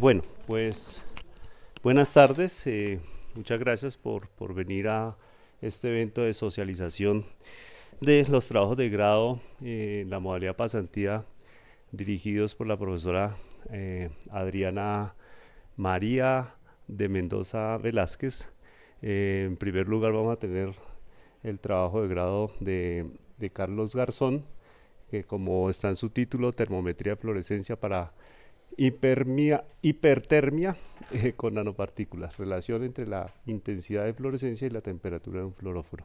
Bueno, pues buenas tardes. Eh, muchas gracias por, venir a este evento de socialización de los trabajos de grado eh, en la modalidad pasantía dirigidos por la profesora eh, Adriana María de Mendoza Velázquez. en primer lugar vamos a tener el trabajo de grado de, de Carlos Garzón, que como está en su título, Termometría de Fluorescencia para Hipermia, hipertermia eh, con nanopartículas, relación entre la intensidad de fluorescencia y la temperatura de un fluoróforo.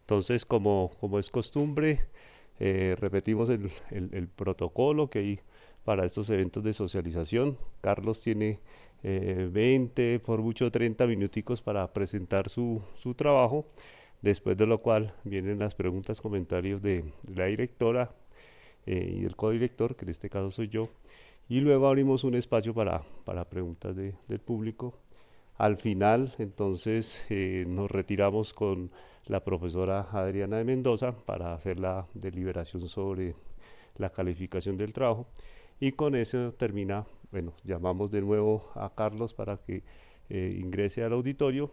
Entonces, como, como es costumbre, eh, repetimos el, protocolo que hay para estos eventos de socialización. Carlos tiene 20, eh, por mucho 30 minuticos para presentar su, trabajo, después de lo cual vienen las preguntas, comentarios de la directora eh, y el codirector, que en este caso soy yo, y luego abrimos un espacio para, preguntas del público. Al final, entonces, eh, nos retiramos con la profesora Adriana de Mendoza para hacer la deliberación sobre la calificación del trabajo. Y con eso termina, bueno, llamamos de nuevo a Carlos para que eh, ingrese al auditorio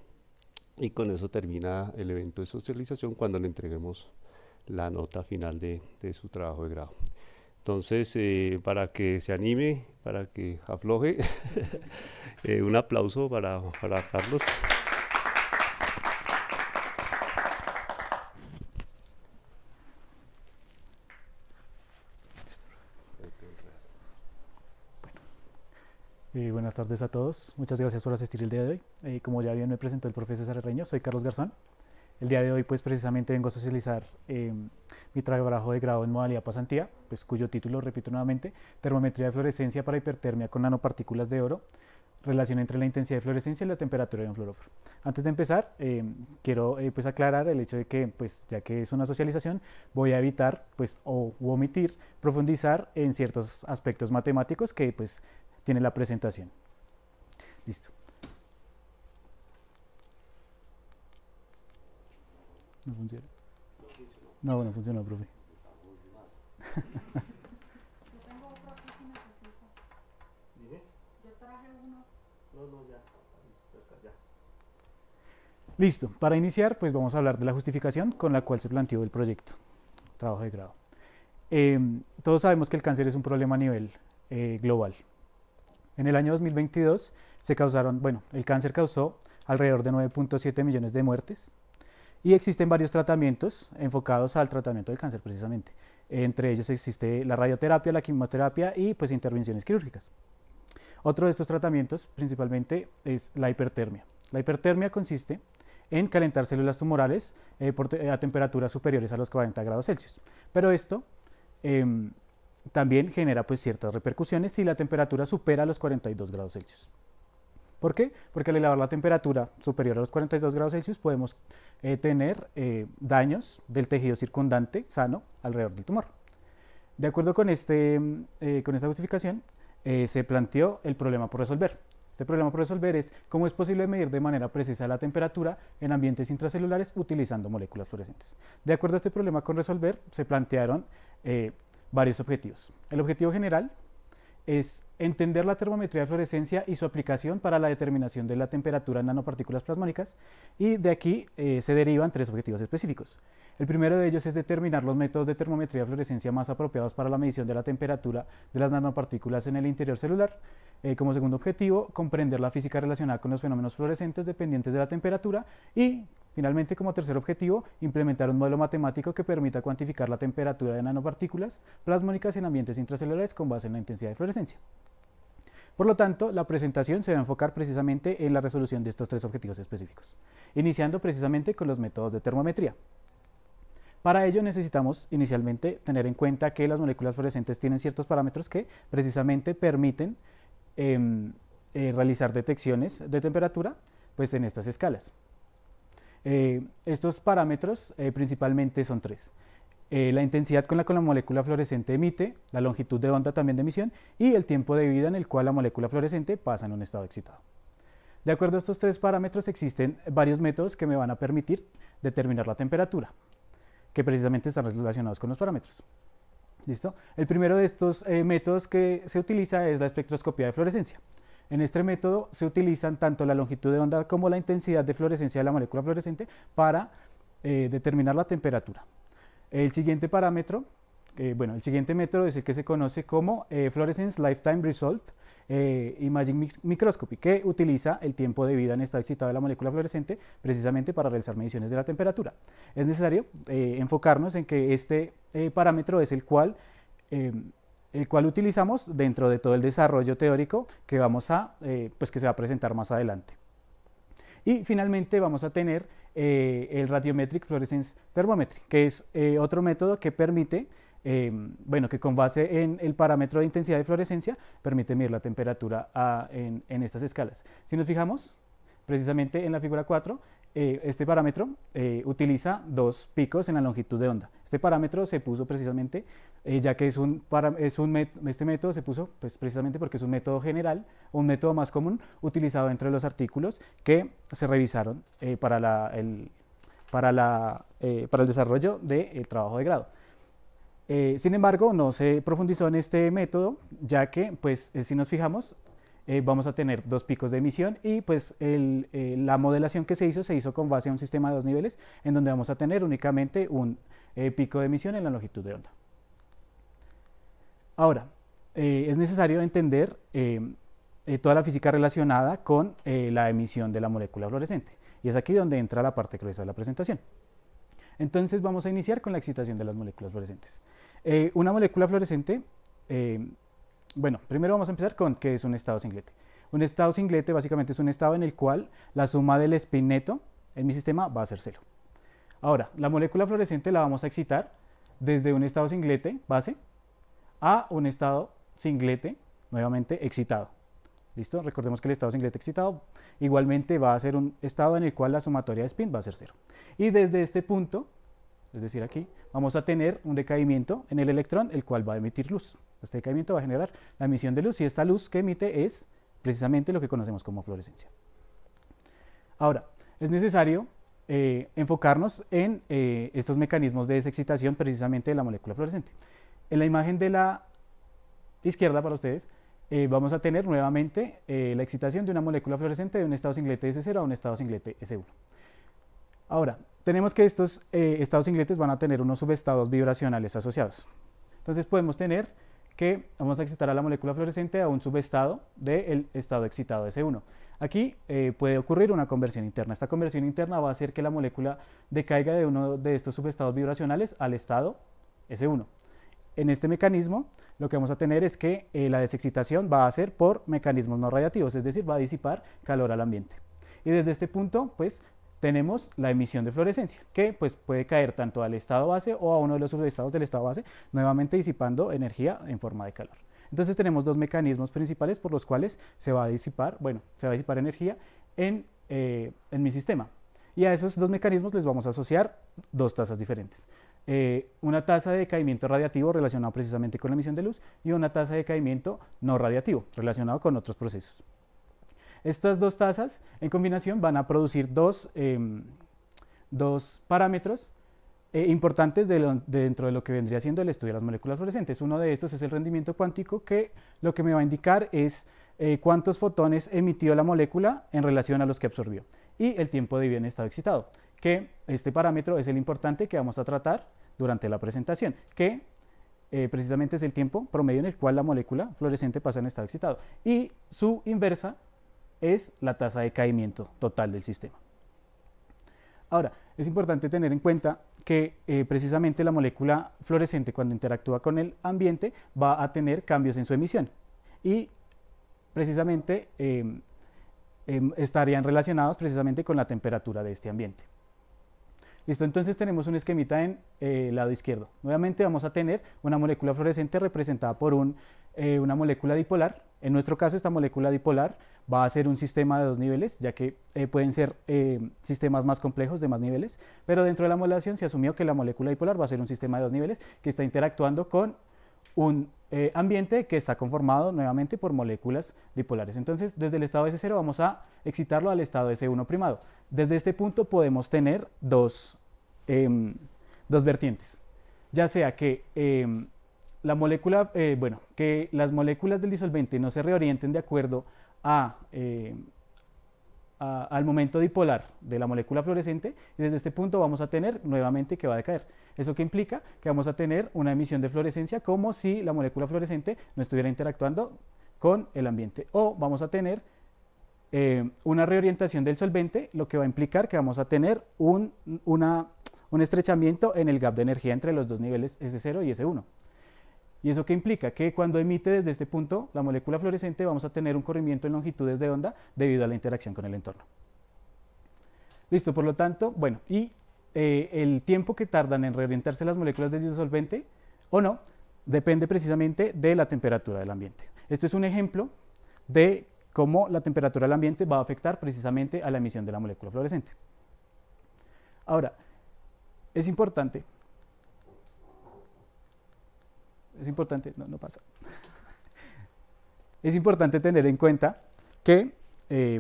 y con eso termina el evento de socialización cuando le entreguemos la nota final de su trabajo de grado. Entonces, eh, para que se anime, para que afloje, eh, un aplauso para, Carlos. Eh, buenas tardes a todos. Muchas gracias por asistir el día de hoy. como ya bien me presentó el profesor César Reño, soy Carlos Garzón. El día de hoy, pues precisamente vengo a socializar em, mi trabajo de grado en modalidad pasantía, pues cuyo título, repito nuevamente, termometría de fluorescencia para hipertermia con nanopartículas de oro, relación entre la intensidad de fluorescencia y la temperatura de un fluoróforo. Antes de empezar, em, quiero eh, pues aclarar el hecho de que, pues ya que es una socialización, voy a evitar pues o omitir profundizar en ciertos aspectos matemáticos que pues tiene la presentación. Listo. No funciona. No, no funciona, profe. Listo, para iniciar, pues vamos a hablar de la justificación con la cual se planteó el proyecto, trabajo de grado. Em, todos sabemos que el cáncer es un problema a nivel eh, global. En el año 2022 se causaron, bueno, el cáncer causó alrededor de 9.7 millones de muertes, y existen varios tratamientos enfocados al tratamiento del cáncer precisamente. Entre ellos existe la radioterapia, la quimioterapia y pues intervenciones quirúrgicas. Otro de estos tratamientos principalmente es la hipertermia. La hipertermia consiste en calentar células tumorales eh, a temperaturas superiores a los 40 grados Celsius. Pero esto em, también genera pues ciertas repercusiones si la temperatura supera los 42 grados Celsius. ¿Por qué? Porque al elevar la temperatura superior a los 42 grados Celsius podemos eh, tener eh, daños del tejido circundante sano alrededor del tumor. De acuerdo con, este, mm, eh, con esta justificación, se planteó el problema por resolver. Este problema por resolver es cómo es posible medir de manera precisa la temperatura en ambientes intracelulares utilizando moléculas fluorescentes. De acuerdo a este problema con resolver, se plantearon varios objetivos. El objetivo general es entender la termometría de fluorescencia y su aplicación para la determinación de la temperatura en nanopartículas plasmónicas y de aquí eh, se derivan tres objetivos específicos. El primero de ellos es determinar los métodos de termometría de fluorescencia más apropiados para la medición de la temperatura de las nanopartículas en el interior celular. Eh, como segundo objetivo, comprender la física relacionada con los fenómenos fluorescentes dependientes de la temperatura y Finalmente, como tercer objetivo, implementar un modelo matemático que permita cuantificar la temperatura de nanopartículas plasmónicas en ambientes intracelulares con base en la intensidad de fluorescencia. Por lo tanto, la presentación se va a enfocar precisamente en la resolución de estos tres objetivos específicos, iniciando precisamente con los métodos de termometría. Para ello necesitamos inicialmente tener en cuenta que las moléculas fluorescentes tienen ciertos parámetros que precisamente permiten em, eh, realizar detecciones de temperatura pues, en estas escalas. Eh, estos parámetros eh, principalmente son tres. Eh, la intensidad con la que la molécula fluorescente emite, la longitud de onda también de emisión y el tiempo de vida en el cual la molécula fluorescente pasa en un estado excitado. De acuerdo a estos tres parámetros existen varios métodos que me van a permitir determinar la temperatura, que precisamente están relacionados con los parámetros. ¿Listo? El primero de estos métodos que se utiliza es la espectroscopía de fluorescencia. En este método se utilizan tanto la longitud de onda como la intensidad de fluorescencia de la molécula fluorescente para eh, determinar la temperatura. El siguiente parámetro, eh, bueno, el siguiente método es el que se conoce como eh, Fluorescence Lifetime Result Imaging Microscopy, que utiliza el tiempo de vida en estado excitado de la molécula fluorescente precisamente para realizar mediciones de la temperatura. Es necesario enfocarnos en que este parámetro es el cual el cual utilizamos dentro de todo el desarrollo teórico que, vamos a, eh, pues, que se va a presentar más adelante. Y finalmente vamos a tener eh, el Radiometric Fluorescence Thermometry, que es eh, otro método que permite, em, bueno, que con base en el parámetro de intensidad de fluorescencia, permite medir la temperatura en, estas escalas. Si nos fijamos, precisamente en la figura 4, este parámetro utiliza dos picos en la longitud de onda. Este parámetro se puso precisamente, eh, ya que es un, este método se puso pues, precisamente porque es un método general, un método más común utilizado entre de los artículos que se revisaron eh, para, la, el, para, la, eh, para el desarrollo del trabajo de grado. sin embargo, no se profundizó en este método, ya que, pues, si nos fijamos, eh, vamos a tener dos picos de emisión y pues eh, la modelación que se hizo se hizo con base a un sistema de dos niveles en donde vamos a tener únicamente un eh, pico de emisión en la longitud de onda. Ahora, es necesario entender toda la física relacionada con la emisión de la molécula fluorescente y es aquí donde entra la parte gruesa de la presentación. Entonces vamos a iniciar con la excitación de las moléculas fluorescentes. una molécula fluorescente bueno, primero vamos a empezar con qué es un estado singlete. Un estado singlete básicamente es un estado en el cual la suma del spin neto en mi sistema va a ser cero. Ahora, la molécula fluorescente la vamos a excitar desde un estado singlete base a un estado singlete nuevamente excitado. ¿Listo? Recordemos que el estado singlete excitado igualmente va a ser un estado en el cual la sumatoria de spin va a ser cero. Y desde este punto, es decir aquí, vamos a tener un decaimiento en el electrón, el cual va a emitir luz. Este caimiento va a generar la emisión de luz y esta luz que emite es precisamente lo que conocemos como fluorescencia. Ahora, es necesario eh, enfocarnos en eh, estos mecanismos de desexcitación precisamente de la molécula fluorescente. En la imagen de la izquierda para ustedes, eh, vamos a tener nuevamente la excitación de una molécula fluorescente de un estado singlete S0 a un estado singlete S1. Ahora, tenemos que estos estados singletes van a tener unos subestados vibracionales asociados. Entonces podemos tener que vamos a excitar a la molécula fluorescente a un subestado del estado excitado S1. Aquí eh, puede ocurrir una conversión interna. Esta conversión interna va a hacer que la molécula decaiga de uno de estos subestados vibracionales al estado S1. En este mecanismo lo que vamos a tener es que eh, la desexcitación va a ser por mecanismos no radiativos, es decir, va a disipar calor al ambiente. Y desde este punto, pues, tenemos la emisión de fluorescencia, que pues puede caer tanto al estado base o a uno de los subestados del estado base, nuevamente disipando energía en forma de calor. Entonces tenemos dos mecanismos principales por los cuales se va a disipar, bueno, se va a disipar energía en, eh, mi sistema. Y a esos dos mecanismos les vamos a asociar dos tasas diferentes. Eh, una tasa de caimiento radiativo relacionado precisamente con la emisión de luz y una tasa de caimiento no radiativo relacionado con otros procesos. Estas dos tasas en combinación van a producir dos, em, dos parámetros eh, importantes dentro de lo que vendría siendo el estudio de las moléculas fluorescentes. Uno de estos es el rendimiento cuántico que lo que me va a indicar es eh, cuántos fotones emitió la molécula en relación a los que absorbió y el tiempo de vida en estado excitado, que este parámetro es el importante que vamos a tratar durante la presentación, que eh, precisamente es el tiempo promedio en el cual la molécula fluorescente pasa en estado excitado. Y su inversa es la tasa de caimiento total del sistema. Ahora, es importante tener en cuenta que eh, precisamente la molécula fluorescente cuando interactúa con el ambiente va a tener cambios en su emisión y precisamente em, em, estarían relacionados precisamente con la temperatura de este ambiente. Listo, entonces tenemos un esquemita en eh, el lado izquierdo. Nuevamente vamos a tener una molécula fluorescente representada por eh, una molécula dipolar. En nuestro caso esta molécula dipolar va a ser un sistema de dos niveles, ya que eh, pueden ser sistemas más complejos de más niveles, pero dentro de la modulación se asumió que la molécula dipolar va a ser un sistema de dos niveles que está interactuando con un ambiente que está conformado nuevamente por moléculas dipolares. Entonces desde el estado S0 vamos a excitarlo al estado S1 primado. Desde este punto podemos tener dos, em, vertientes, ya sea em, eh, que las moléculas del disolvente no se reorienten de acuerdo a, em, al momento dipolar de la molécula fluorescente, y desde este punto vamos a tener nuevamente que va a decaer. Eso que implica que vamos a tener una emisión de fluorescencia como si la molécula fluorescente no estuviera interactuando con el ambiente, o vamos a tener eh, una reorientación del solvente, lo que va a implicar que vamos a tener un, un estrechamiento en el gap de energía entre los dos niveles S0 y S1. ¿Y eso qué implica? Que cuando emite desde este punto la molécula fluorescente vamos a tener un corrimiento en longitudes de onda debido a la interacción con el entorno. Listo, por lo tanto, bueno, y eh, el tiempo que tardan en reorientarse las moléculas del disolvente o no, depende precisamente de la temperatura del ambiente. Esto es un ejemplo de cómo la temperatura del ambiente va a afectar precisamente a la emisión de la molécula fluorescente. Ahora, es importante, es importante, no, no pasa, es importante tener en cuenta que eh,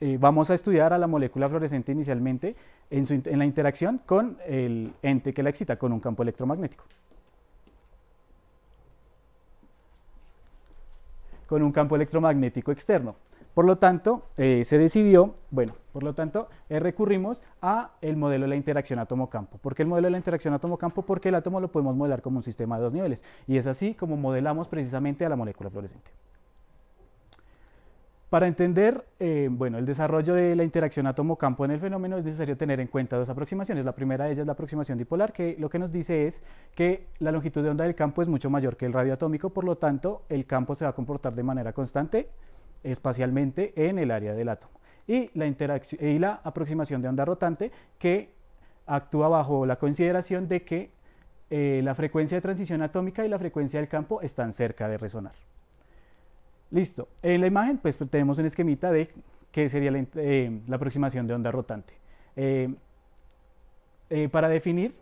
eh, vamos a estudiar a la molécula fluorescente inicialmente en la interacción con el ente que la excita, con un campo electromagnético. con un campo electromagnético externo. Por lo tanto, eh, se decidió, bueno, por lo tanto, eh, recurrimos a el modelo de la interacción átomo-campo. ¿Por qué el modelo de la interacción átomo-campo? Porque el átomo lo podemos modelar como un sistema de dos niveles. Y es así como modelamos precisamente a la molécula fluorescente. Para entender eh, bueno, el desarrollo de la interacción átomo-campo en el fenómeno es necesario tener en cuenta dos aproximaciones. La primera de ellas es la aproximación dipolar, que lo que nos dice es que la longitud de onda del campo es mucho mayor que el radio atómico, por lo tanto el campo se va a comportar de manera constante espacialmente en el área del átomo. Y la, aproximación de onda rotante que actúa bajo la consideración de que eh, la frecuencia de transición atómica y la frecuencia del campo están cerca de resonar. Listo. En eh, la imagen pues, pues tenemos un esquemita de qué sería la, eh, aproximación de onda rotante. Eh, para definir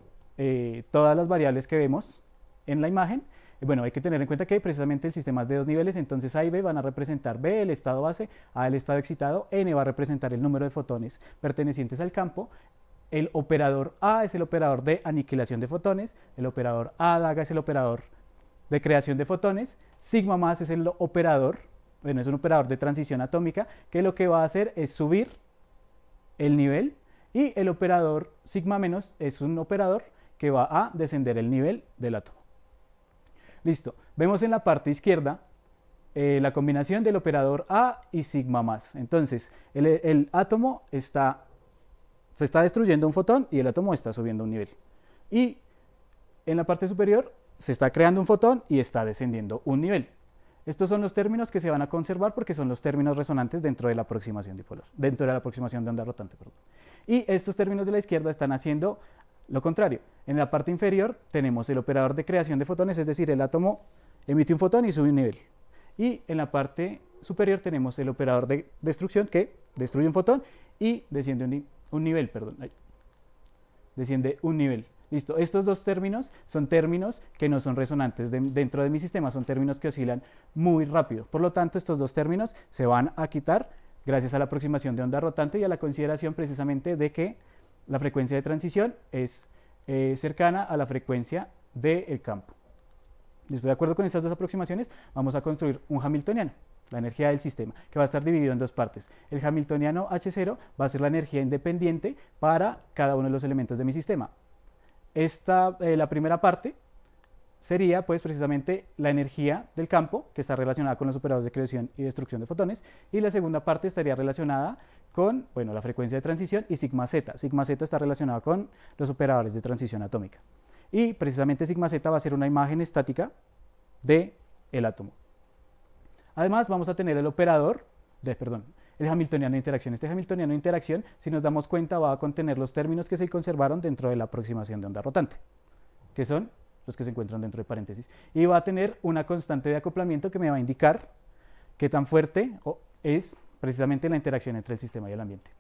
todas las variables que vemos en la imagen, bueno, hay que tener en cuenta que precisamente el sistema es de dos niveles, entonces A y B van a representar B, el estado base, A, el estado excitado, N va a representar el número de fotones pertenecientes al campo, el operador A es el operador de aniquilación de fotones, el operador A daga es el operador de creación de fotones, sigma más es el operador, bueno, es un operador de transición atómica que lo que va a hacer es subir el nivel y el operador sigma menos es un operador que va a descender el nivel del átomo. Listo, vemos en la parte izquierda eh, la combinación del operador A y sigma más. Entonces, el, el átomo está, se está destruyendo un fotón y el átomo está subiendo un nivel. Y en la parte superior se está creando un fotón y está descendiendo un nivel. Estos son los términos que se van a conservar porque son los términos resonantes dentro de la aproximación dipolar, dentro de la aproximación de onda rotante. Y estos términos de la izquierda están haciendo lo contrario. En la parte inferior tenemos el operador de creación de fotones, es decir, el átomo emite un fotón y sube un nivel. Y en la parte superior tenemos el operador de destrucción que destruye un fotón y desciende un, un nivel. Perdón, desciende un nivel. Listo, estos dos términos son términos que no son resonantes dentro de mi sistema, son términos que oscilan muy rápido. Por lo tanto, estos dos términos se van a quitar gracias a la aproximación de onda rotante y a la consideración precisamente de que la frecuencia de transición es eh, cercana a la frecuencia del campo. Estoy De acuerdo con estas dos aproximaciones, vamos a construir un hamiltoniano, la energía del sistema, que va a estar dividido en dos partes. El hamiltoniano H0 va a ser la energía independiente para cada uno de los elementos de mi sistema. Esta, eh, la primera parte sería pues precisamente la energía del campo que está relacionada con los operadores de creación y destrucción de fotones y la segunda parte estaría relacionada con bueno, la frecuencia de transición y sigma z. Sigma z está relacionada con los operadores de transición atómica. Y precisamente sigma z va a ser una imagen estática del el átomo. Además vamos a tener el operador, de, perdón, el hamiltoniano de interacción. Este hamiltoniano de interacción, si nos damos cuenta, va a contener los términos que se conservaron dentro de la aproximación de onda rotante, que son los que se encuentran dentro de paréntesis. Y va a tener una constante de acoplamiento que me va a indicar qué tan fuerte es precisamente la interacción entre el sistema y el ambiente.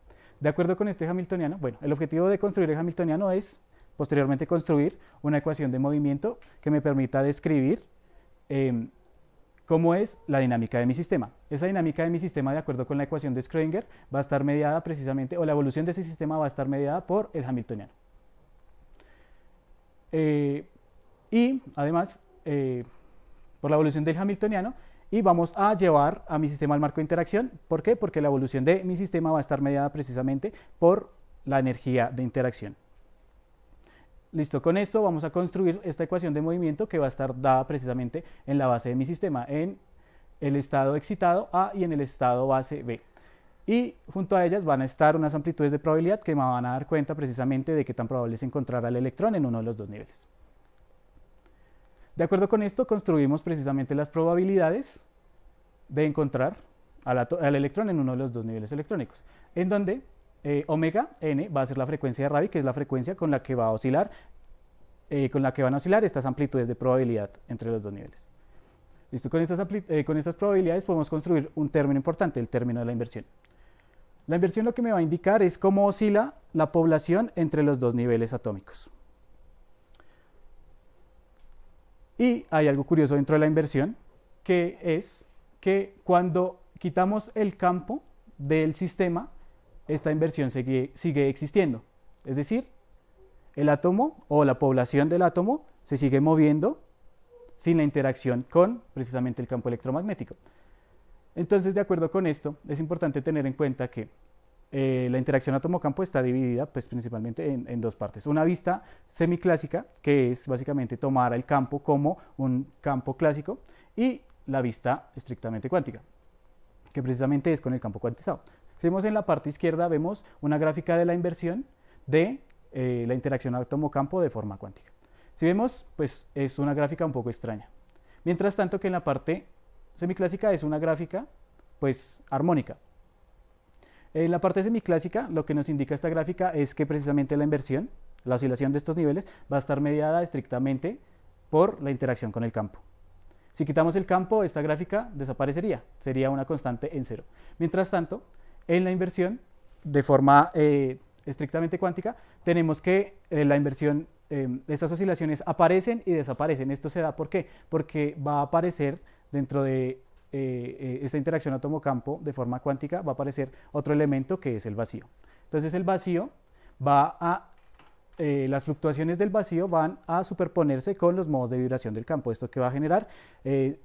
De acuerdo con este hamiltoniano, bueno, el objetivo de construir el hamiltoniano es posteriormente construir una ecuación de movimiento que me permita describir eh, ¿Cómo es la dinámica de mi sistema? Esa dinámica de mi sistema, de acuerdo con la ecuación de Schrödinger, va a estar mediada precisamente, o la evolución de ese sistema va a estar mediada por el hamiltoniano. Eh, y además, eh, por la evolución del hamiltoniano, y vamos a llevar a mi sistema al marco de interacción. ¿Por qué? Porque la evolución de mi sistema va a estar mediada precisamente por la energía de interacción. Listo, con esto vamos a construir esta ecuación de movimiento que va a estar dada precisamente en la base de mi sistema, en el estado excitado A y en el estado base B. Y junto a ellas van a estar unas amplitudes de probabilidad que me van a dar cuenta precisamente de qué tan probable es encontrar al electrón en uno de los dos niveles. De acuerdo con esto, construimos precisamente las probabilidades de encontrar al, al electrón en uno de los dos niveles electrónicos, en donde eh, omega n va a ser la frecuencia de Rabi, que es la frecuencia con la que va a oscilar, eh, con la que van a oscilar estas amplitudes de probabilidad entre los dos niveles. ¿Listo? Con, estas eh, con estas probabilidades podemos construir un término importante, el término de la inversión. La inversión lo que me va a indicar es cómo oscila la población entre los dos niveles atómicos. Y hay algo curioso dentro de la inversión, que es que cuando quitamos el campo del sistema, esta inversión sigue, existiendo. Es decir, el átomo o la población del átomo se sigue moviendo sin la interacción con precisamente el campo electromagnético. Entonces, de acuerdo con esto, es importante tener en cuenta que eh, la interacción átomo-campo está dividida pues, principalmente en, en, dos partes. Una vista semiclásica, que es básicamente tomar el campo como un campo clásico, y la vista estrictamente cuántica, que precisamente es con el campo cuantizado. Si vemos en la parte izquierda, vemos una gráfica de la inversión de eh, la interacción átomo-campo de forma cuántica. Si vemos, pues es una gráfica un poco extraña. Mientras tanto que en la parte semiclásica es una gráfica, pues, armónica. En la parte semiclásica, lo que nos indica esta gráfica es que precisamente la inversión, la oscilación de estos niveles, va a estar mediada estrictamente por la interacción con el campo. Si quitamos el campo, esta gráfica desaparecería, sería una constante en cero. Mientras tanto, en la inversión de forma eh, estrictamente cuántica, tenemos que eh, la inversión, em, estas oscilaciones aparecen y desaparecen. Esto se da ¿por qué? Porque va a aparecer dentro de eh, esta interacción átomo-campo de forma cuántica, va a aparecer otro elemento que es el vacío. Entonces el vacío va a las fluctuaciones del vacío van a superponerse con los modos de vibración del campo. Esto que va a generar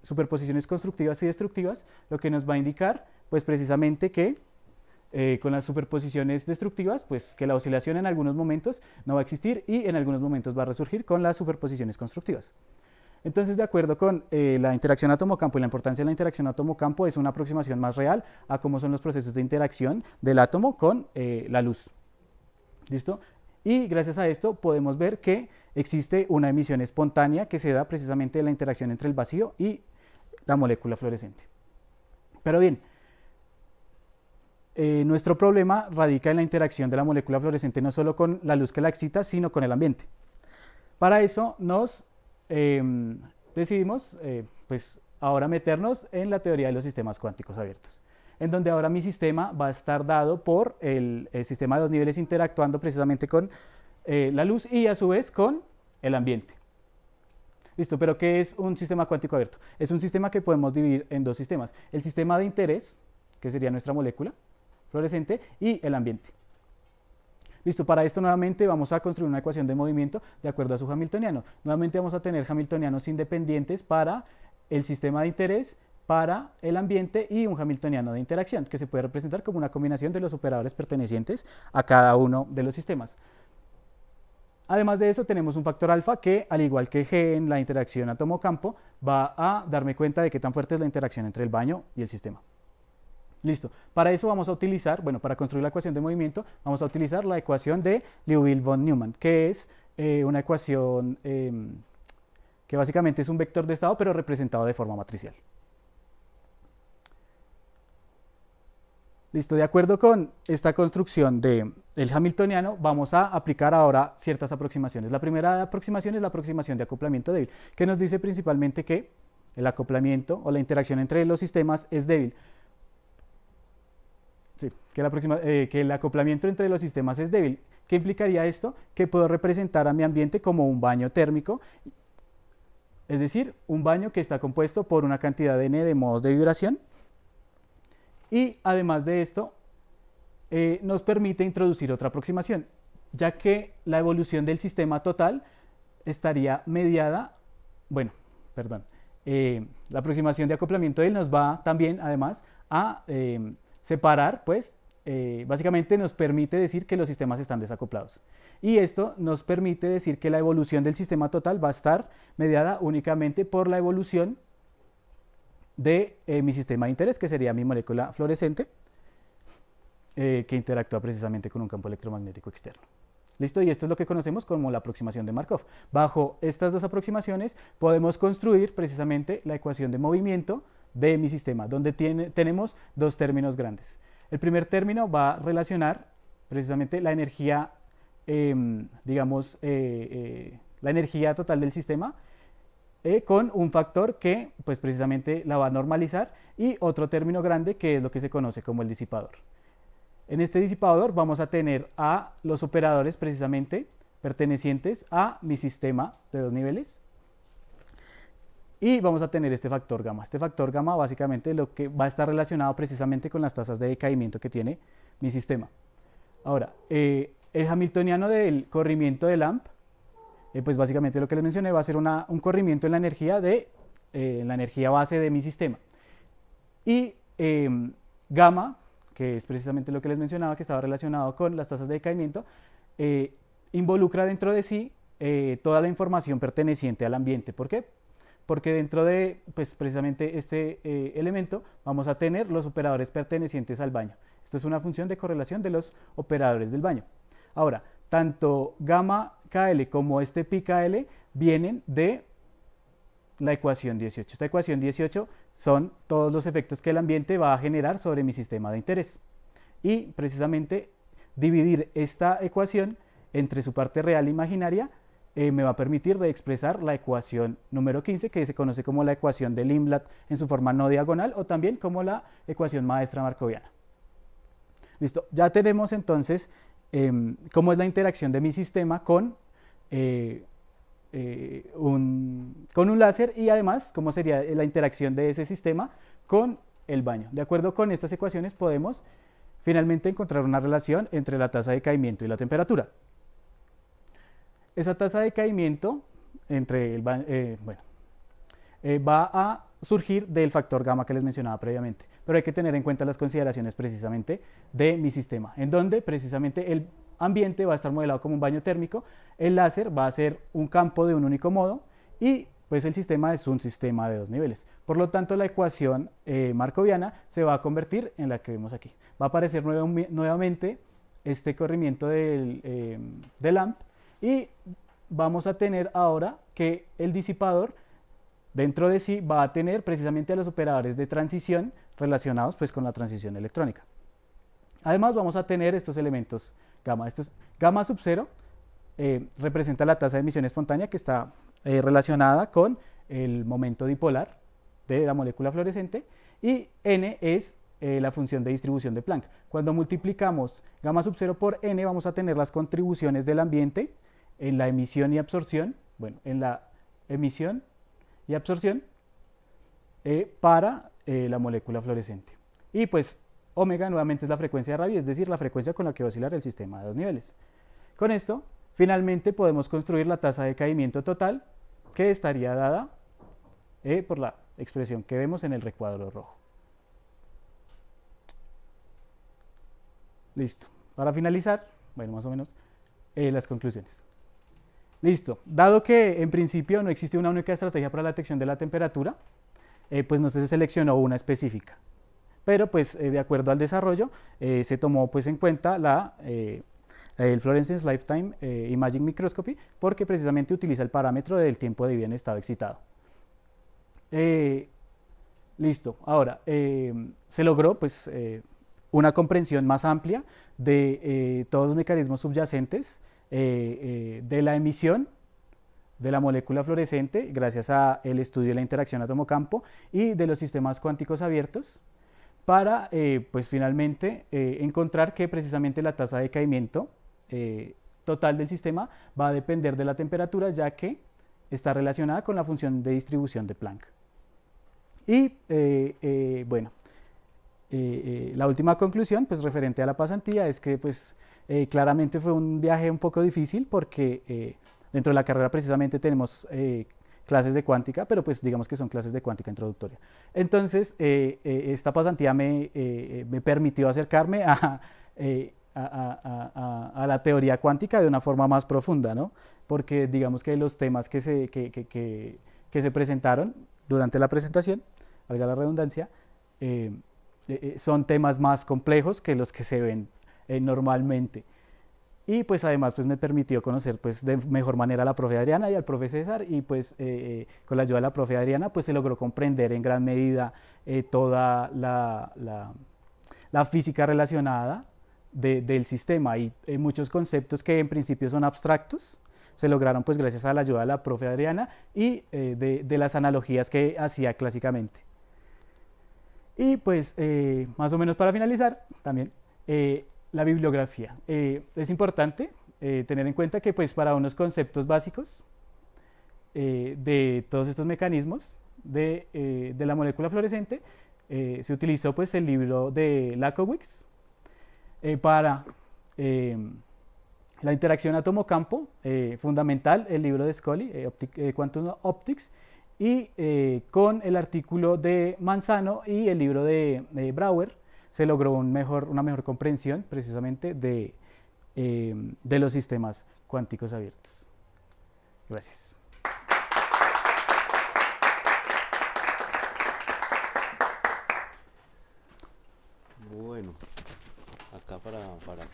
superposiciones constructivas y destructivas, lo que nos va a indicar pues precisamente que eh, con las superposiciones destructivas, pues que la oscilación en algunos momentos no va a existir y en algunos momentos va a resurgir con las superposiciones constructivas. Entonces, de acuerdo con eh, la interacción átomo-campo y la importancia de la interacción átomo-campo, es una aproximación más real a cómo son los procesos de interacción del átomo con eh, la luz. ¿Listo? Y gracias a esto podemos ver que existe una emisión espontánea que se da precisamente de la interacción entre el vacío y la molécula fluorescente. Pero bien, eh, nuestro problema radica en la interacción de la molécula fluorescente no solo con la luz que la excita, sino con el ambiente. Para eso nos em, decidimos eh, pues ahora meternos en la teoría de los sistemas cuánticos abiertos, en donde ahora mi sistema va a estar dado por el, el sistema de dos niveles interactuando precisamente con eh, la luz y a su vez con el ambiente. Listo, pero ¿qué es un sistema cuántico abierto? Es un sistema que podemos dividir en dos sistemas. El sistema de interés, que sería nuestra molécula, fluorescente y el ambiente. Listo, para esto nuevamente vamos a construir una ecuación de movimiento de acuerdo a su hamiltoniano. Nuevamente vamos a tener hamiltonianos independientes para el sistema de interés, para el ambiente y un hamiltoniano de interacción, que se puede representar como una combinación de los operadores pertenecientes a cada uno de los sistemas. Además de eso tenemos un factor alfa que, al igual que G en la interacción átomo-campo, va a darme cuenta de qué tan fuerte es la interacción entre el baño y el sistema. Listo. Para eso vamos a utilizar, bueno, para construir la ecuación de movimiento, vamos a utilizar la ecuación de Liouville von Neumann, que es eh, una ecuación em, que básicamente es un vector de estado, pero representado de forma matricial. Listo, de acuerdo con esta construcción del el hamiltoniano, vamos a aplicar ahora ciertas aproximaciones. La primera aproximación es la aproximación de acoplamiento débil, que nos dice principalmente que el acoplamiento o la interacción entre los sistemas es débil. Sí, eh, que, el acoplamiento entre los sistemas es débil. ¿Qué implicaría esto? Que puedo representar a mi ambiente como un baño térmico, es decir, un baño que está compuesto por una cantidad de n de modos de vibración. Y además de esto, eh, nos permite introducir otra aproximación, ya que la evolución del sistema total estaría mediada, bueno, perdón, eh, la aproximación de acoplamiento de él nos va también, además, a... Separar, pues, eh, básicamente nos permite decir que los sistemas están desacoplados. Y esto nos permite decir que la evolución del sistema total va a estar mediada únicamente por la evolución de eh, mi sistema de interés, que sería mi molécula fluorescente, eh, que interactúa precisamente con un campo electromagnético externo. ¿Listo? Y esto es lo que conocemos como la aproximación de Markov. Bajo estas dos aproximaciones podemos construir precisamente la ecuación de movimiento de mi sistema, donde tenemos dos términos grandes. El primer término va a relacionar precisamente la energía, em, digamos, eh, eh, la energía total del sistema eh, con un factor que pues precisamente la va a normalizar y otro término grande que es lo que se conoce como el disipador. En este disipador vamos a tener a los operadores precisamente pertenecientes a mi sistema de dos niveles y vamos a tener este factor gamma. Este factor gamma básicamente lo que va a estar relacionado precisamente con las tasas de decaimiento que tiene mi sistema. Ahora, eh, el hamiltoniano del corrimiento de lamp eh, pues básicamente lo que les mencioné va a ser un corrimiento en la energía de eh, la energía base de mi sistema. Y em, gamma, que es precisamente lo que les mencionaba, que estaba relacionado con las tasas de decaimiento, involucra dentro de sí toda la información perteneciente al ambiente. ¿Por qué? porque dentro de pues, precisamente este eh, elemento vamos a tener los operadores pertenecientes al baño. Esto es una función de correlación de los operadores del baño. Ahora, tanto gamma KL como este pi KL vienen de la ecuación 18. Esta ecuación 18 son todos los efectos que el ambiente va a generar sobre mi sistema de interés. Y precisamente dividir esta ecuación entre su parte real e imaginaria eh, me va a permitir expresar la ecuación número 15, que se conoce como la ecuación de Limblatt en su forma no diagonal o también como la ecuación maestra marcoviana. Listo, ya tenemos entonces em, cómo es la interacción de mi sistema con, eh, eh, un, con un láser y además cómo sería la interacción de ese sistema con el baño. De acuerdo con estas ecuaciones podemos finalmente encontrar una relación entre la tasa de caimiento y la temperatura. Esa tasa de caimiento entre el, eh, bueno, eh, va a surgir del factor gamma que les mencionaba previamente, pero hay que tener en cuenta las consideraciones precisamente de mi sistema, en donde precisamente el ambiente va a estar modelado como un baño térmico, el láser va a ser un campo de un único modo y pues el sistema es un sistema de dos niveles. Por lo tanto, la ecuación eh, marcoviana se va a convertir en la que vemos aquí. Va a aparecer nuevamente este corrimiento del, LAMP, del y vamos a tener ahora que el disipador dentro de sí va a tener precisamente a los operadores de transición relacionados pues con la transición electrónica. Además vamos a tener estos elementos gamma. gamma sub 0 eh, representa la tasa de emisión espontánea que está eh, relacionada con el momento dipolar de la molécula fluorescente y n es eh, la función de distribución de Planck. Cuando multiplicamos gamma sub 0 por n vamos a tener las contribuciones del ambiente, en la emisión y absorción, bueno, en la emisión y absorción eh, para eh, la molécula fluorescente. Y pues omega nuevamente es la frecuencia de Rabi, es decir, la frecuencia con la que va a oscilar el sistema de dos niveles. Con esto, finalmente podemos construir la tasa de caimiento total que estaría dada eh, por la expresión que vemos en el recuadro rojo. Listo. Para finalizar, bueno, más o menos, las conclusiones. Listo. Dado que en principio no existe una única estrategia para la detección de la temperatura, eh, pues no se seleccionó una específica. Pero pues eh, de acuerdo al desarrollo eh, se tomó pues en cuenta la, el Fluorescence Lifetime Imaging Microscopy porque precisamente utiliza el parámetro del tiempo de vida estado excitado. listo. Ahora, se logró pues una comprensión más amplia de todos los mecanismos subyacentes eh, eh, de la emisión de la molécula fluorescente gracias al estudio de la interacción átomo-campo y de los sistemas cuánticos abiertos para eh, pues finalmente encontrar que precisamente la tasa de caimiento total del sistema va a depender de la temperatura ya que está relacionada con la función de distribución de Planck. Y bueno, la última conclusión pues referente a la pasantía es que pues eh, claramente fue un viaje un poco difícil porque eh, dentro de la carrera precisamente tenemos eh, clases de cuántica, pero pues digamos que son clases de cuántica introductoria. Entonces, esta pasantía me, permitió acercarme a, la teoría cuántica de una forma más profunda, ¿no? Porque digamos que los temas que se, que, que se presentaron durante la presentación, valga la redundancia, son temas más complejos que los que se ven eh, normalmente. Y pues además pues me permitió conocer pues de mejor manera a la profe Adriana y al profe César y pues eh, eh, con la ayuda de la profe Adriana pues se logró comprender en gran medida toda la, la, física relacionada del sistema y muchos conceptos que en principio son abstractos se lograron pues gracias a la ayuda de la profe Adriana y de, de las analogías que hacía clásicamente. Y pues más o menos para finalizar también la bibliografía. Eh, es importante eh, tener en cuenta que pues, para unos conceptos básicos eh, de todos estos mecanismos de, la molécula fluorescente, se utilizó pues, el libro de Lakowicz para la interacción átomo-campo, fundamental, el libro de Scully, Quantum Optics, y con el artículo de Manzano y el libro de Brauer, se logró un mejor, una mejor comprensión precisamente de, em, de los sistemas cuánticos abiertos. Gracias. Bueno, acá para, poder.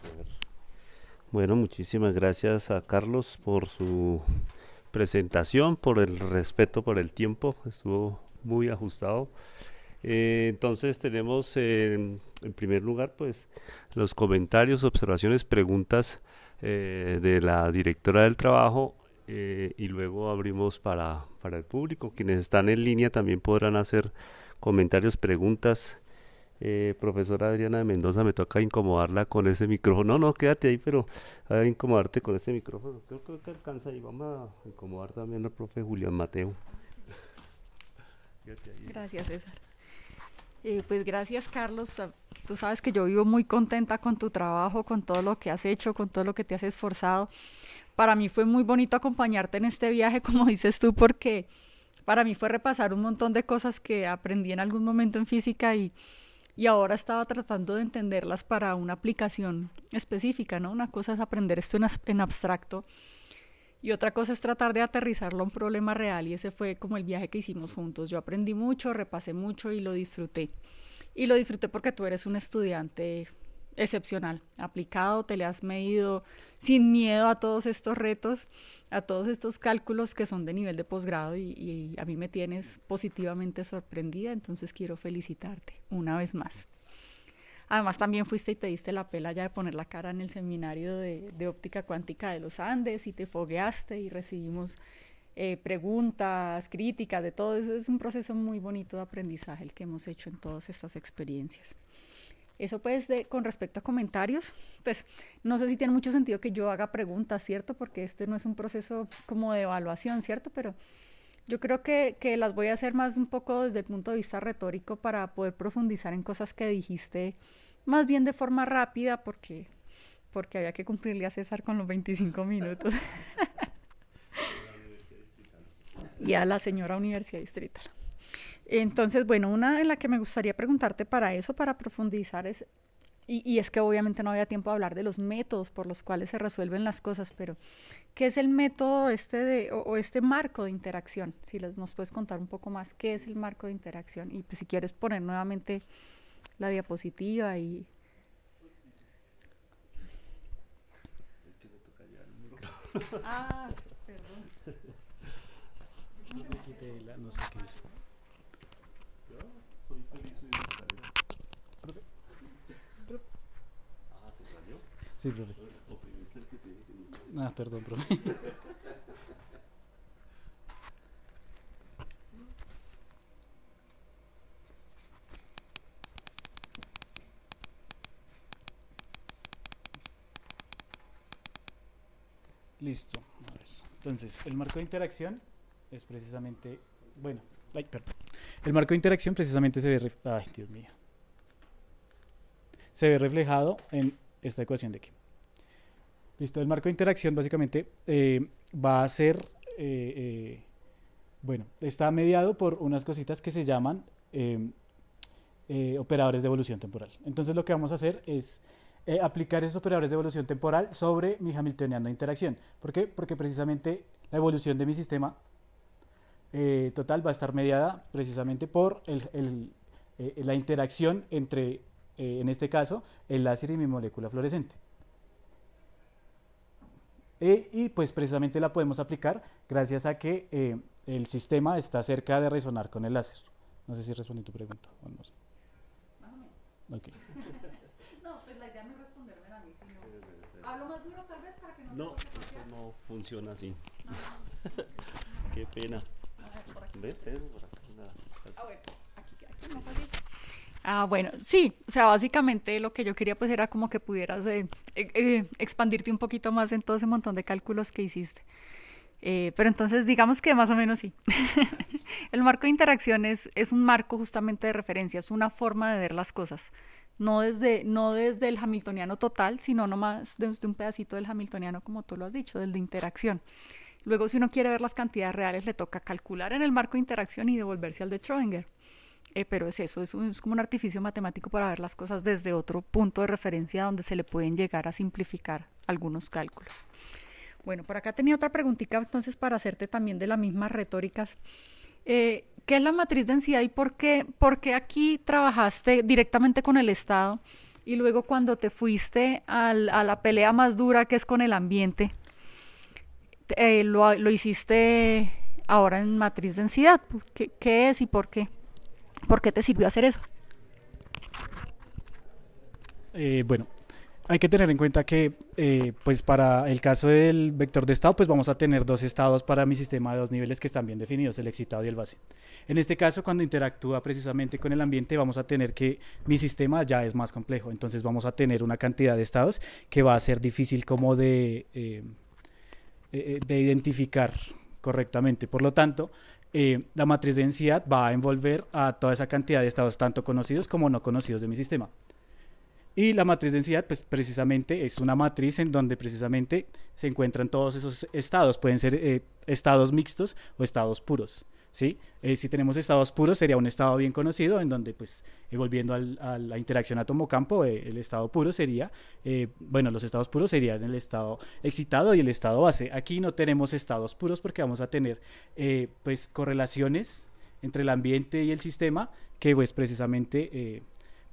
Bueno, muchísimas gracias a Carlos por su presentación, por el respeto por el tiempo, estuvo muy ajustado. Eh, entonces tenemos em, en primer lugar, pues los comentarios, observaciones, preguntas eh, de la directora del trabajo eh, y luego abrimos para, el público. Quienes están en línea también podrán hacer comentarios, preguntas. Eh, profesora Adriana de Mendoza, me toca incomodarla con ese micrófono. No, no, quédate ahí, pero a incomodarte con ese micrófono. creo que alcanza ahí. Vamos a incomodar también al profe Julián Mateo. Gracias, César. Eh, pues gracias Carlos, tú sabes que yo vivo muy contenta con tu trabajo, con todo lo que has hecho, con todo lo que te has esforzado. Para mí fue muy bonito acompañarte en este viaje, como dices tú, porque para mí fue repasar un montón de cosas que aprendí en algún momento en física y, ahora estaba tratando de entenderlas para una aplicación específica, ¿no? Una cosa es aprender esto en abstracto y otra cosa es tratar de aterrizarlo a un problema real y ese fue como el viaje que hicimos juntos. Yo aprendí mucho, repasé mucho y lo disfruté. Y lo disfruté porque tú eres un estudiante excepcional, aplicado, te le has medido sin miedo a todos estos retos, a todos estos cálculos que son de nivel de posgrado y, y a mí me tienes positivamente sorprendida, entonces quiero felicitarte una vez más. Además, también fuiste y te diste la pela ya de poner la cara en el seminario de, óptica cuántica de los Andes y te fogueaste y recibimos eh, preguntas, críticas, de todo eso. Es un proceso muy bonito de aprendizaje el que hemos hecho en todas estas experiencias. Eso pues con respecto a comentarios, pues no sé si tiene mucho sentido que yo haga preguntas, ¿cierto? Porque este no es un proceso como de evaluación, ¿cierto? Pero yo creo que, las voy a hacer más un poco desde el punto de vista retórico para poder profundizar en cosas que dijiste más bien de forma rápida porque, porque había que cumplirle a César con los 25 minutos. y a la señora Universidad Distrital. Entonces, bueno, una de las que me gustaría preguntarte para eso, para profundizar, es y, es que obviamente no había tiempo de hablar de los métodos por los cuales se resuelven las cosas, pero ¿qué es el método este de, o, este marco de interacción? Si nos puedes contar un poco más, ¿qué es el marco de interacción? Y pues, si quieres poner nuevamente la diapositiva y... Sí, profe. Ah, perdón, profe. Listo. Entonces, el marco de interacción es precisamente, bueno, perdón. El marco de interacción precisamente se ve, ay, Dios mío. Se ve reflejado en esta ecuación de aquí. Listo, el marco de interacción básicamente eh, va a ser, eh, eh, bueno, está mediado por unas cositas que se llaman em, operadores de evolución temporal. Entonces lo que vamos a hacer es aplicar esos operadores de evolución temporal sobre mi hamiltoniano de interacción. ¿Por qué? Porque precisamente la evolución de mi sistema total va a estar mediada precisamente por la interacción entre eh, en este caso, el láser y mi molécula fluorescente. E, y pues precisamente la podemos aplicar gracias a que eh, el sistema está cerca de resonar con el láser. No sé si respondí tu pregunta. Más o menos. Ok. no, pues la idea no es responderme a mí, sino... Hablo más duro tal vez para que no... No, eso pues, no funciona así. Ah. Qué pena. a Ver, por aquí. ¿Ves? Por nada. Ah, aquí, aquí, no, aquí. Ah, bueno, sí, o sea, básicamente lo que yo quería pues era como que pudieras eh, eh, eh, expandirte un poquito más en todo ese montón de cálculos que hiciste. pero entonces digamos que más o menos sí. el marco de interacción es, un marco justamente de referencia, es una forma de ver las cosas. No desde, no desde el hamiltoniano total, sino nomás desde un pedacito del hamiltoniano, como tú lo has dicho, del de interacción. Luego, si uno quiere ver las cantidades reales, le toca calcular en el marco de interacción y devolverse al de Schrödinger. Eh, pero es eso, es, como un artificio matemático para ver las cosas desde otro punto de referencia donde se le pueden llegar a simplificar algunos cálculos. Bueno, por acá tenía otra preguntita entonces para hacerte también de las mismas retóricas. Eh, ¿Qué es la matriz densidad y por qué, por aquí trabajaste directamente con el Estado y luego cuando te fuiste a la pelea más dura que es con el ambiente, eh, lo, hiciste ahora en matriz densidad? ¿Qué es y por qué? ¿Por qué te sirvió hacer eso? Eh, bueno, hay que tener en cuenta que, eh, pues para el caso del vector de estado, pues vamos a tener dos estados para mi sistema de dos niveles que están bien definidos, el excitado y el base. En este caso, cuando interactúa precisamente con el ambiente, vamos a tener que mi sistema ya es más complejo. Entonces vamos a tener una cantidad de estados que va a ser difícil como de, eh, de identificar correctamente. Por lo tanto, eh, la matriz de densidad va a envolver a toda esa cantidad de estados tanto conocidos como no conocidos de mi sistema. Y la matriz de densidad, pues precisamente es una matriz en donde precisamente se encuentran todos esos estados. Pueden ser eh, estados mixtos o estados puros. ¿sí? Eh, si tenemos estados puros, sería un estado bien conocido, en donde, pues, eh, volviendo a la interacción átomo-campo, eh, el estado puro sería, bueno, los estados puros serían el estado excitado y el estado base. Aquí no tenemos estados puros porque vamos a tener, pues, correlaciones entre el ambiente y el sistema que, pues, precisamente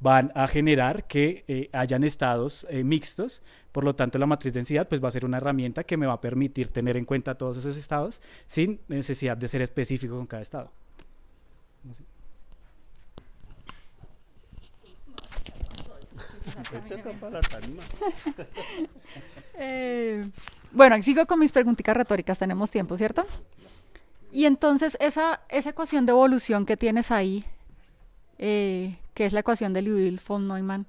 van a generar que eh, hayan estados eh, mixtos. Por lo tanto, la matriz de densidad pues, va a ser una herramienta que me va a permitir tener en cuenta todos esos estados sin necesidad de ser específico con cada estado. Eh, bueno, sigo con mis preguntitas retóricas, tenemos tiempo, ¿cierto? Y entonces esa, esa ecuación de evolución que tienes ahí, eh, que es la ecuación de Liouville von Neumann,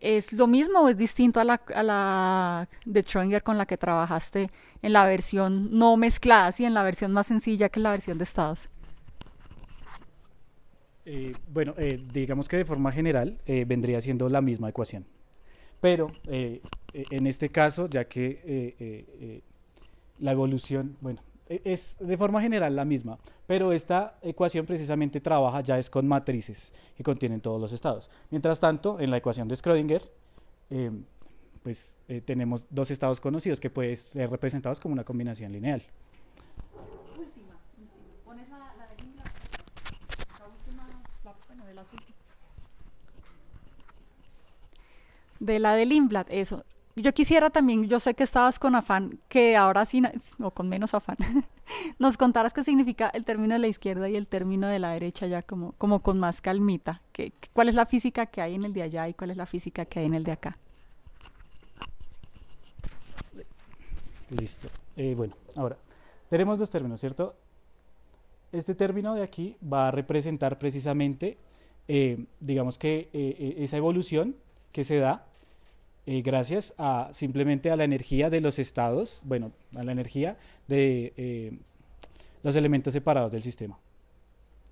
¿es lo mismo o es distinto a la, de Schrödinger con la que trabajaste en la versión no mezclada, y en la versión más sencilla que en la versión de estados? Eh, bueno, eh, digamos que de forma general vendría siendo la misma ecuación, pero en este caso, ya que la evolución, bueno, e, es de forma general la misma, pero esta ecuación precisamente trabaja ya es con matrices que contienen todos los estados. Mientras tanto, en la ecuación de Schrödinger, eh, pues eh, tenemos dos estados conocidos que pueden ser representados como una combinación lineal. Última, Pones la, de la, la última, bueno, de las últimas. De la de Lindblad, eso yo quisiera también, yo sé que estabas con afán, que ahora sí, o con menos afán, nos contaras qué significa el término de la izquierda y el término de la derecha ya como, como con más calmita. Que, ¿Cuál es la física que hay en el de allá y cuál es la física que hay en el de acá? Listo. Eh, bueno, ahora, tenemos dos términos, ¿cierto? Este término de aquí va a representar precisamente, eh, digamos que eh, esa evolución que se da eh, gracias a simplemente a la energía de los estados, bueno, a la energía de eh, los elementos separados del sistema.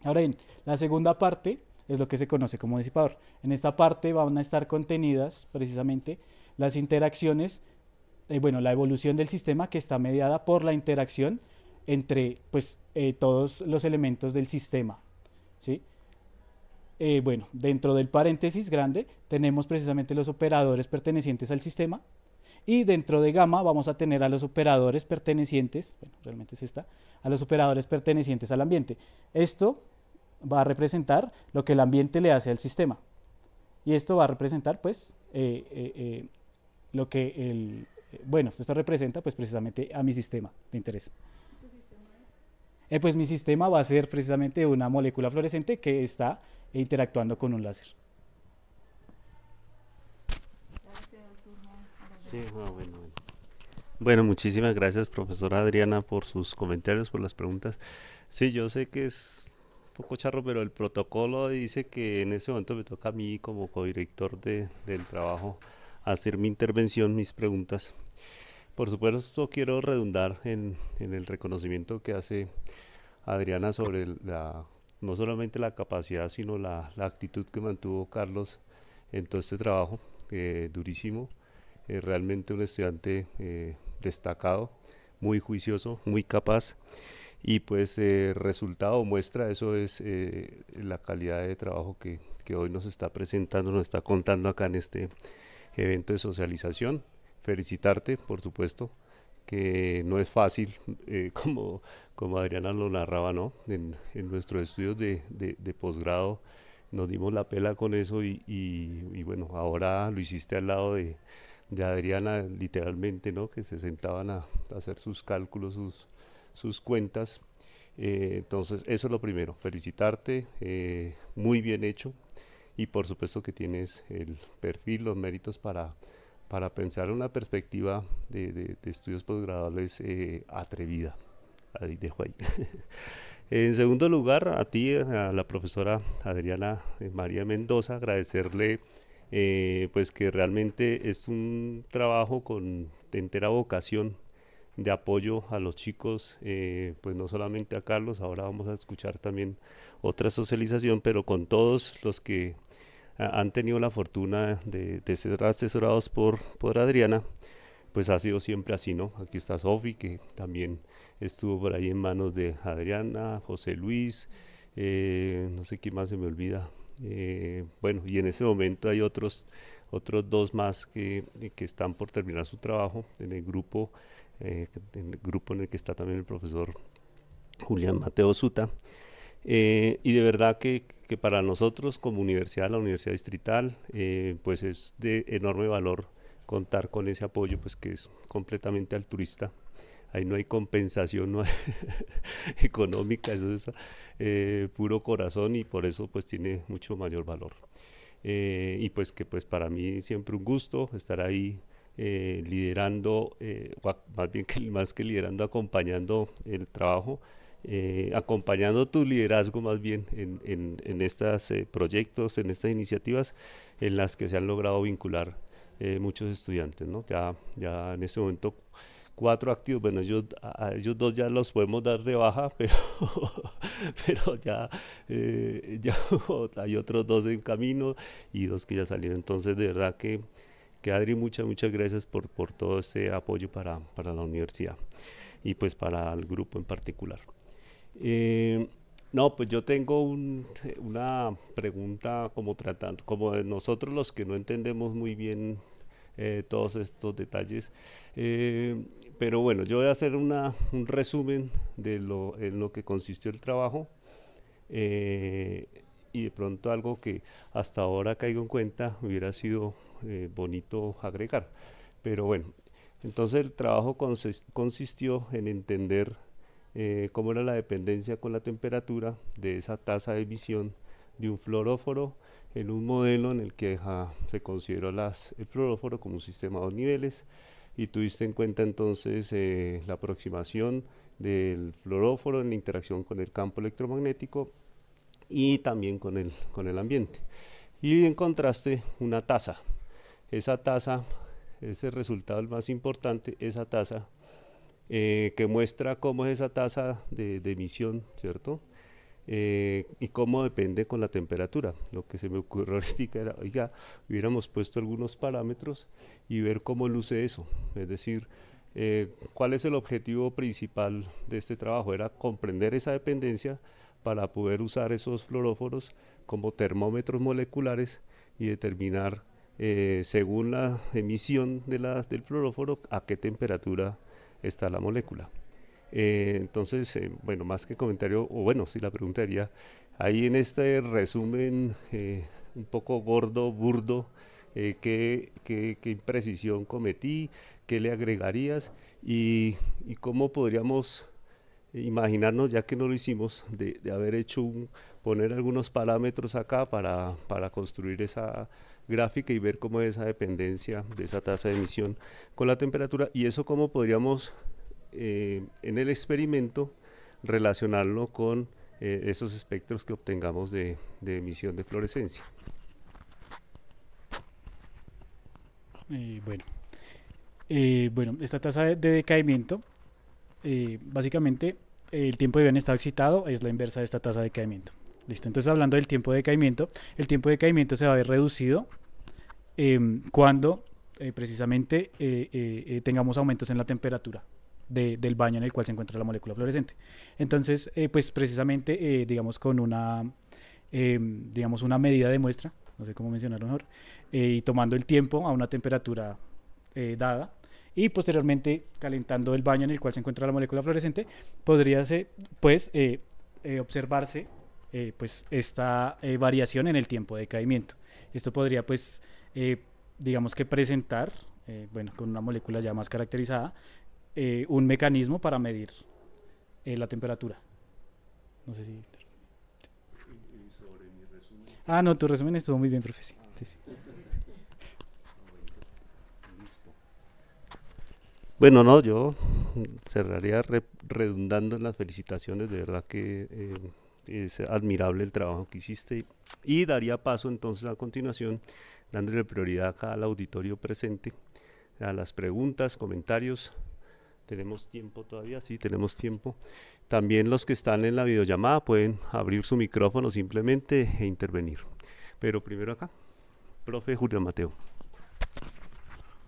Ahora bien, la segunda parte es lo que se conoce como disipador. En esta parte van a estar contenidas precisamente las interacciones, eh, bueno, la evolución del sistema que está mediada por la interacción entre pues, eh, todos los elementos del sistema. ¿sí? Eh, bueno, dentro del paréntesis grande tenemos precisamente los operadores pertenecientes al sistema y dentro de gamma vamos a tener a los operadores pertenecientes, bueno, realmente es esta, a los operadores pertenecientes al ambiente. Esto va a representar lo que el ambiente le hace al sistema y esto va a representar pues eh, eh, lo que el, bueno, esto representa pues precisamente a mi sistema de interés. pues mi sistema va a ser precisamente una molécula fluorescente que está e interactuando con un láser. Sí, bueno, bueno. muchísimas gracias, profesora Adriana, por sus comentarios, por las preguntas. Sí, yo sé que es un poco charro, pero el protocolo dice que en ese momento me toca a mí, como co-director del trabajo, hacer mi intervención, mis preguntas. Por supuesto, quiero redundar en el reconocimiento que hace Adriana sobre la no solamente la capacidad, sino la, actitud que mantuvo Carlos en todo este trabajo, eh, durísimo, eh, realmente un estudiante eh, destacado, muy juicioso, muy capaz y pues resultado muestra, eso es la calidad de trabajo que, que hoy nos está presentando, nos está contando acá en este evento de socialización. Felicitarte, por supuesto, que no es fácil, eh, como, como Adriana lo narraba, ¿no? En, en nuestros estudios de, de, posgrado nos dimos la pela con eso y, y, bueno, ahora lo hiciste al lado de, de Adriana, literalmente, ¿no? Que se sentaban a, hacer sus cálculos, sus, sus cuentas. Eh, entonces, eso es lo primero, felicitarte, eh, muy bien hecho y por supuesto que tienes el perfil, los méritos para para pensar una perspectiva de, estudios posgraduales eh, atrevida. Ahí dejo ahí. en segundo lugar, a ti, a la profesora Adriana eh, María Mendoza, agradecerle eh, pues que realmente es un trabajo con entera vocación de apoyo a los chicos, pues no solamente a Carlos, ahora vamos a escuchar también otra socialización, pero con todos los que han tenido la fortuna de, ser asesorados por, por Adriana, pues ha sido siempre así, ¿no? Aquí está Sofi, que también estuvo por ahí en manos de Adriana, José Luis, eh, no sé quién más se me olvida. Eh, bueno, y en ese momento hay otros, otros dos más que, están por terminar su trabajo en el grupo, eh, en el grupo en el que está también el profesor Julián Mateo Suta. Eh, y de verdad que, para nosotros como universidad, la Universidad Distrital, eh, pues es de enorme valor contar con ese apoyo, pues que es completamente altruista. Ahí no hay compensación no económica, eso es eh, puro corazón y por eso pues tiene mucho mayor valor. y pues que pues para mí siempre un gusto estar ahí liderando, más bien que más que liderando, acompañando el trabajo eh, acompañando tu liderazgo más bien en, estos eh, proyectos, en estas iniciativas en las que se han logrado vincular eh, muchos estudiantes, ¿no? Ya, ya en ese momento cuatro activos, bueno, ellos, a ellos dos ya los podemos dar de baja, pero, pero ya, ya hay otros dos en camino y dos que ya salieron, entonces de verdad que, que Adri, muchas, muchas gracias por, todo este apoyo para, para la universidad y pues para el grupo en particular. Eh, no, pues yo tengo una pregunta como tratando, como nosotros los que no entendemos muy bien eh, todos estos detalles. Eh, pero bueno, yo voy a hacer un resumen de lo, en lo que consistió el trabajo y de pronto algo que hasta ahora caigo en cuenta hubiera sido bonito agregar. Pero bueno, entonces el trabajo consistió en entender eh, cómo era la dependencia con la temperatura de esa tasa de emisión de un fluoróforo en un modelo en el que se consideró las, el fluoróforo como un sistema de dos niveles y tuviste en cuenta entonces eh, la aproximación del fluoróforo en la interacción con el campo electromagnético y también con el, con el ambiente. Y encontraste una tasa. Esa tasa es el resultado más importante. Esa tasa eh, que muestra cómo es esa tasa de, emisión, ¿cierto? Eh, y cómo depende con la temperatura. Lo que se me ocurrió ahorita era, oiga, hubiéramos puesto algunos parámetros y ver cómo luce eso. Es decir, eh, cuál es el objetivo principal de este trabajo. Era comprender esa dependencia para poder usar esos fluoróforos como termómetros moleculares y determinar según la emisión de del fluoróforo a qué temperatura está la molécula. Eh, entonces, eh, bueno, más que comentario, o bueno, si la preguntaría, ahí en este resumen eh, un poco gordo, burdo, ¿qué, qué, imprecisión cometí? ¿Qué le agregarías? ¿Y, cómo podríamos imaginarnos, ya que no lo hicimos, de, haber hecho un, poner algunos parámetros acá para, para construir esa gráfica y ver cómo es esa dependencia de esa tasa de emisión con la temperatura y eso cómo podríamos eh, en el experimento relacionarlo con eh, esos espectros que obtengamos de, emisión de fluorescencia. Eh, bueno. bueno, esta tasa de, decaimiento, básicamente el tiempo de bien estado excitado es la inversa de esta tasa de decaimiento. Listo, entonces hablando del tiempo de caimiento, el tiempo de caimiento se va a ver reducido eh, cuando eh, precisamente eh, tengamos aumentos en la temperatura del baño en el cual se encuentra la molécula fluorescente. Entonces, pues precisamente, digamos, con una, digamos, una medida de muestra, no sé cómo mencionarlo mejor, y tomando el tiempo a una temperatura dada, y posteriormente calentando el baño en el cual se encuentra la molécula fluorescente, podría pues observarse eh, pues esta eh, variación en el tiempo de caimiento. Esto podría pues eh, digamos que presentar, bueno, con una molécula ya más caracterizada, un mecanismo para medir la temperatura. No sé si... Ah, no, tu resumen estuvo muy bien, profesor. Bueno, no, yo cerraría redundando en las felicitaciones, de verdad que es admirable el trabajo que hiciste. Y daría paso entonces a continuación, dándole prioridad acá al auditorio presente, a las preguntas, comentarios. Tenemos tiempo todavía, sí, tenemos tiempo. También los que están en la videollamada pueden abrir su micrófono simplemente e intervenir. Pero primero acá, profe Julio Mateo.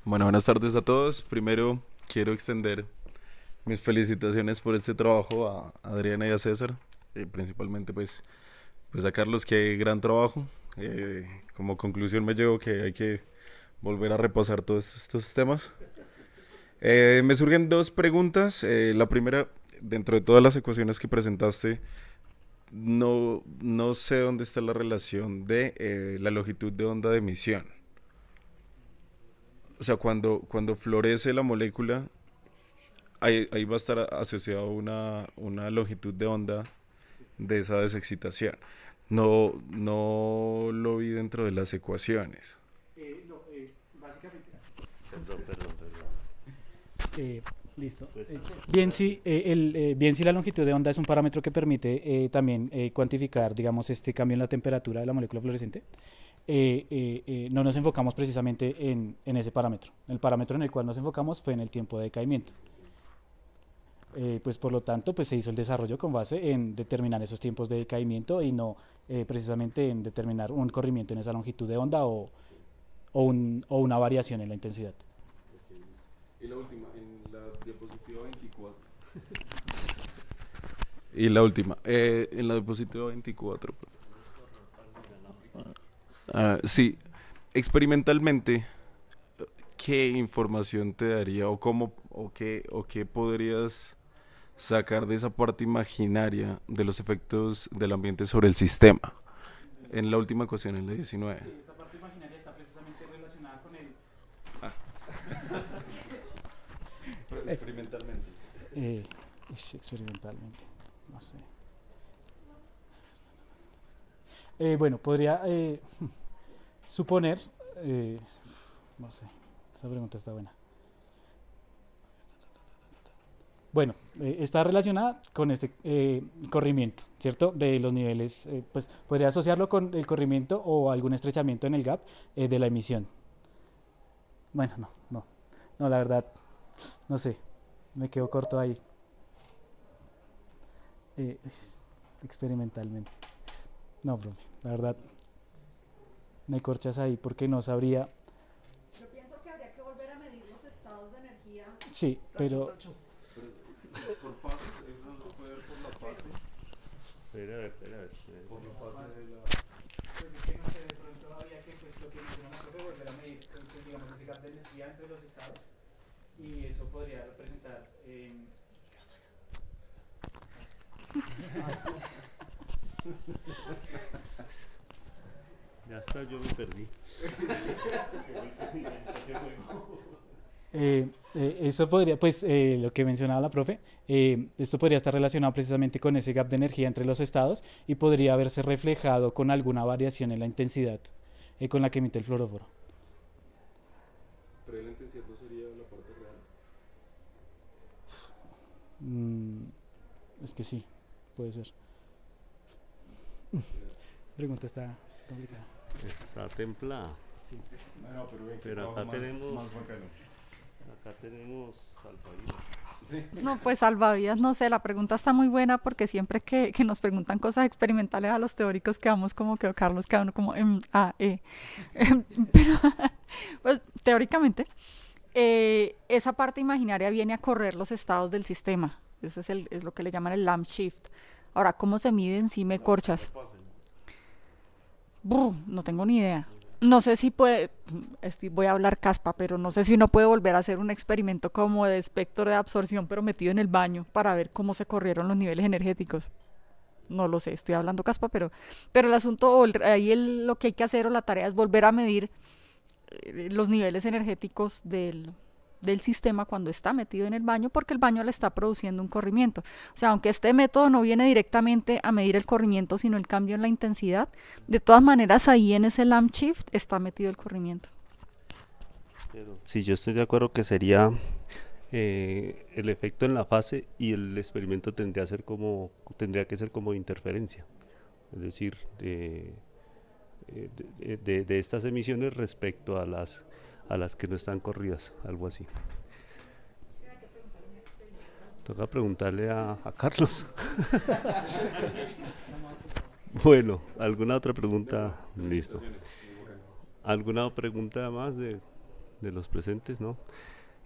Bueno, buenas tardes a todos. Primero quiero extender mis felicitaciones por este trabajo a Adriana y a César. Eh, principalmente pues, pues a Carlos que gran trabajo. Eh, como conclusión me llevo que hay que volver a repasar todos estos, temas. Eh, me surgen dos preguntas. la primera, dentro de todas las ecuaciones que presentaste, no, no sé dónde está la relación de la longitud de onda de emisión. O sea, cuando, cuando florece la molécula, Ahí, va a estar asociado una, una longitud de onda de esa desexcitación. No, no lo vi dentro de las ecuaciones. Eh, no, eh, básicamente... Eh, listo. Pues bien si, bien si la longitud de onda es un parámetro que permite también cuantificar, digamos, este cambio en la temperatura de la molécula fluorescente, no nos enfocamos precisamente en, ese parámetro. El parámetro en el cual nos enfocamos fue en el tiempo de decaimiento. Eh, pues por lo tanto pues se hizo el desarrollo con base en determinar esos tiempos de decaimiento y no eh, precisamente en determinar un corrimiento en esa longitud de onda o, o, un, o una variación en la intensidad. Y la última, en la diapositiva 24. y la última, eh, en la diapositiva 24. Pues. Ah, sí, experimentalmente, ¿qué información te daría o cómo o qué, o qué podrías sacar de esa parte imaginaria de los efectos del ambiente sobre el sistema. En la última ecuación, en la 19. Sí, esta parte imaginaria está precisamente relacionada con el... Ah. experimentalmente. Eh, experimentalmente, no sé. Eh, bueno, podría eh, suponer, eh, no sé, esa pregunta está buena. Bueno, eh, está relacionada con este eh, corrimiento, ¿cierto? De los niveles, eh, pues podría asociarlo con el corrimiento o algún estrechamiento en el gap de la emisión. Bueno, no, no, no, la verdad, no sé, me quedo corto ahí. experimentalmente. No, profe, la verdad, me corchas ahí porque no sabría. Yo pienso que habría que volver a medir los estados de energía. Sí, pero... Por fases, uno no puede ver por la fase. Espera, a espera, a ver. Por la fase Pues es que no sé, de pronto había que, pues lo que menciona la profe, volver a medir, pues, pues, digamos, ese gap de energía entre los estados. Y eso podría representar. Eh, ya está, yo me perdí. Eh, eh, eso podría, pues eh, lo que mencionaba la profe, esto podría estar relacionado precisamente con ese gap de energía entre los estados y podría haberse reflejado con alguna variación en la intensidad con la que emite el fluoróforo. ¿Pero la intensidad no sería la parte real? Mm, es que sí, puede ser. La pregunta está complicada. Está templada. Sí. pero, acá tenemos... Acá tenemos salvavidas. No, pues salvavidas, no sé, la pregunta está muy buena porque siempre que, nos preguntan cosas experimentales a los teóricos quedamos como que Carlos, cada uno como M, A, e. Pero, pues, teóricamente, eh, esa parte imaginaria viene a correr los estados del sistema. Eso es, el, es lo que le llaman el lamp shift. Ahora, ¿cómo se mide encima me corchas? no tengo ni idea no sé si puede, estoy, voy a hablar caspa, pero no sé si uno puede volver a hacer un experimento como de espectro de absorción, pero metido en el baño para ver cómo se corrieron los niveles energéticos. No lo sé, estoy hablando caspa, pero, pero el asunto, ahí lo que hay que hacer o la tarea es volver a medir eh, los niveles energéticos del, del sistema cuando está metido en el baño porque el baño le está produciendo un corrimiento. O sea, aunque este método no viene directamente a medir el corrimiento, sino el cambio en la intensidad, de todas maneras ahí en ese lamp shift está metido el corrimiento. si sí, yo estoy de acuerdo que sería eh, el efecto en la fase y el experimento tendría, ser como, tendría que ser como interferencia. Es decir, de eh, estas emisiones respecto a las a las que no están corridas, algo así. Toca preguntarle a, Carlos. bueno, ¿alguna otra pregunta? Listo. ¿Alguna pregunta más de, de los presentes? No.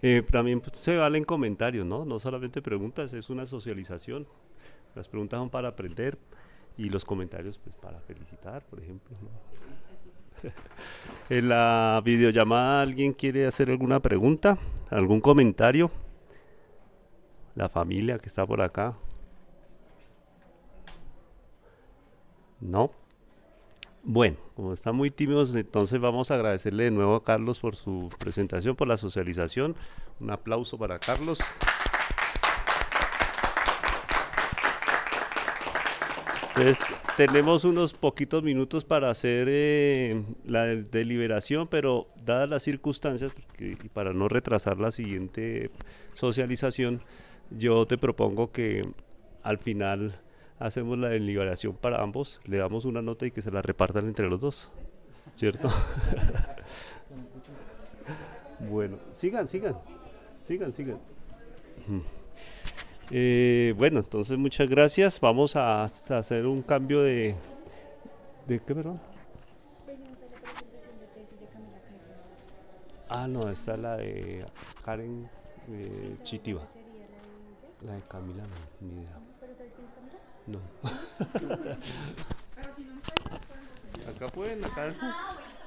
Eh, también pues, se valen comentarios, ¿no? No solamente preguntas, es una socialización. Las preguntas son para aprender y los comentarios pues para felicitar, por ejemplo. en la videollamada alguien quiere hacer alguna pregunta, algún comentario. La familia que está por acá. No. Bueno, como están muy tímidos, entonces vamos a agradecerle de nuevo a Carlos por su presentación, por la socialización. Un aplauso para Carlos. Entonces, tenemos unos poquitos minutos para hacer eh, la deliberación, pero dadas las circunstancias, y para no retrasar la siguiente socialización, yo te propongo que al final hacemos la deliberación para ambos, le damos una nota y que se la repartan entre los dos, ¿cierto? bueno, sigan, sigan, sigan, sigan. Eh, bueno, entonces muchas gracias. Vamos a, hacer un cambio de... ¿De qué, perdón? Ah, no, esta es la de Karen eh, Chitiva. La de Camila, no, ni idea. ¿Pero sabes quién es Camila? No. Pero ah, si no encuentras, Acá pueden, acá. Ah,